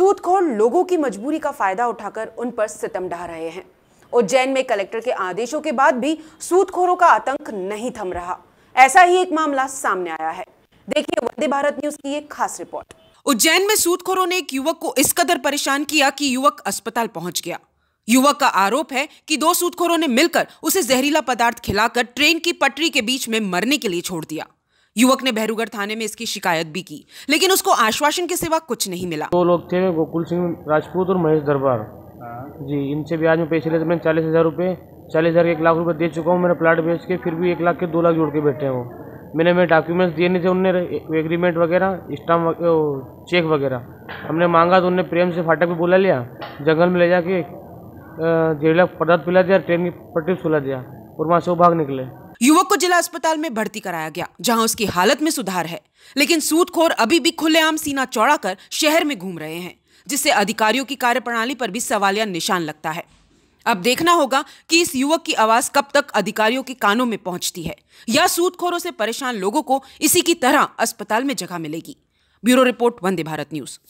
सूदखोर लोगों की मजबूरी का फायदा उठाकर उन पर सितम ढा रहे हैं उज्जैन में कलेक्टर के आदेशों के बाद भी सूदखोरों का आतंक नहीं थम रहा ऐसा ही एक मामला सामने आया है देखिए वंदे भारत न्यूज की एक खास रिपोर्ट उज्जैन में सूदखोरों ने एक युवक को इस कदर परेशान किया कि युवक अस्पताल पहुंच गया युवक का आरोप है कि दो सूदखोरों ने मिलकर उसे जहरीला पदार्थ खिलाकर ट्रेन की पटरी के बीच में मरने के लिए छोड़ दिया युवक ने बहरूगढ़ थाने में इसकी शिकायत भी की लेकिन उसको आश्वासन के सिवा कुछ नहीं मिला दो लोग थे गोकुल सिंह राजपूत और महेश दरबार जी इनसे ब्याज में पैसे लेते मैंने चालीस हज़ार रुपये चालीस हज़ार एक लाख रुपये दे चुका हूँ मेरा प्लाट बेच के फिर भी एक लाख के दो लाख जोड़ के बैठे हैं वो मैंने मेरे डॉक्यूमेंट्स दिए नहीं थे उनने एग्रीमेंट वगैरह स्टाम चेक वगैरह हमने मांगा तो उनने प्रेम से फाटक भी बुला लिया जंगल में ले जाके जहरीला पदार्थ पिला दिया ट्रेन की पटरी सुला दिया और वहाँ से वो भाग निकले युवक को जिला अस्पताल में भर्ती कराया गया जहां उसकी हालत में सुधार है लेकिन सूदखोर अभी भी खुलेआम सीना चौड़ा कर शहर में घूम रहे हैं जिससे अधिकारियों की कार्यप्रणाली पर भी सवालिया निशान लगता है अब देखना होगा कि इस युवक की आवाज कब तक अधिकारियों के कानों में पहुंचती है या सूदखोरों से परेशान लोगों को इसी की तरह अस्पताल में जगह मिलेगी bureau report Vande Bharat news